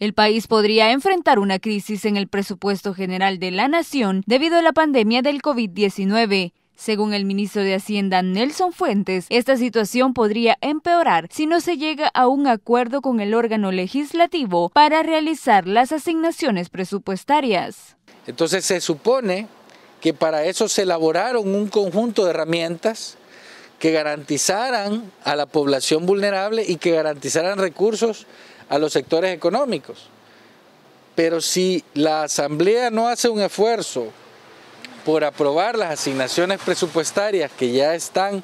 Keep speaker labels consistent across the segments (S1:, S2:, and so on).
S1: El país podría enfrentar una crisis en el presupuesto general de la nación debido a la pandemia del COVID-19. Según el ministro de Hacienda Nelson Fuentes, esta situación podría empeorar si no se llega a un acuerdo con el órgano legislativo para realizar las asignaciones presupuestarias.
S2: Entonces se supone que para eso se elaboraron un conjunto de herramientas que garantizaran a la población vulnerable y que garantizaran recursos a los sectores económicos. Pero si la Asamblea no hace un esfuerzo por aprobar las asignaciones presupuestarias que ya están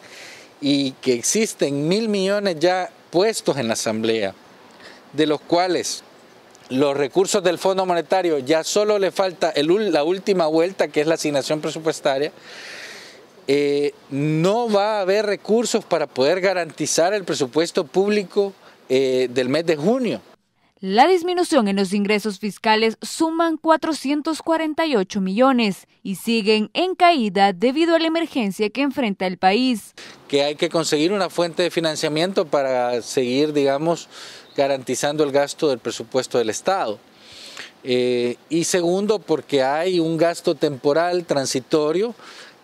S2: y que existen mil millones ya puestos en la Asamblea, de los cuales los recursos del Fondo Monetario ya solo le falta la última vuelta, que es la asignación presupuestaria, eh, no va a haber recursos para poder garantizar el presupuesto público eh, del mes de junio.
S1: La disminución en los ingresos fiscales suman 448 millones y siguen en caída debido a la emergencia que enfrenta el país.
S2: Que hay que conseguir una fuente de financiamiento para seguir, digamos, garantizando el gasto del presupuesto del Estado. Eh, y segundo, porque hay un gasto temporal transitorio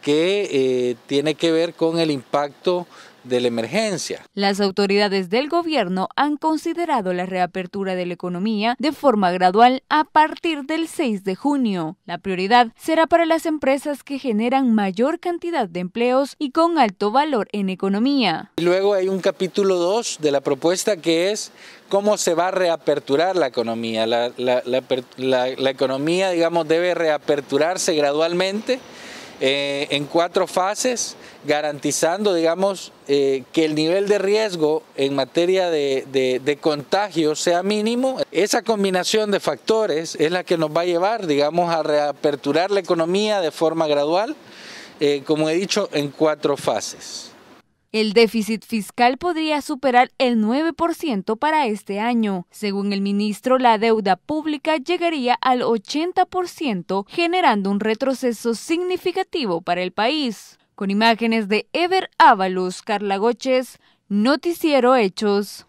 S2: que eh, tiene que ver con el impacto de la emergencia.
S1: Las autoridades del gobierno han considerado la reapertura de la economía de forma gradual a partir del 6 de junio. La prioridad será para las empresas que generan mayor cantidad de empleos y con alto valor en economía.
S2: Y luego hay un capítulo 2 de la propuesta que es cómo se va a reaperturar la economía. La, la economía, digamos, debe reaperturarse gradualmente eh, en cuatro fases, garantizando, digamos, eh, que el nivel de riesgo en materia de, contagio sea mínimo. Esa combinación de factores es la que nos va a llevar, digamos, a reaperturar la economía de forma gradual, eh, como he dicho, en cuatro fases. El
S1: déficit fiscal podría superar el 9% para este año. Según el ministro, la deuda pública llegaría al 80%, generando un retroceso significativo para el país. Con imágenes de Ever Avalos, Carla Goches, Noticiero Hechos.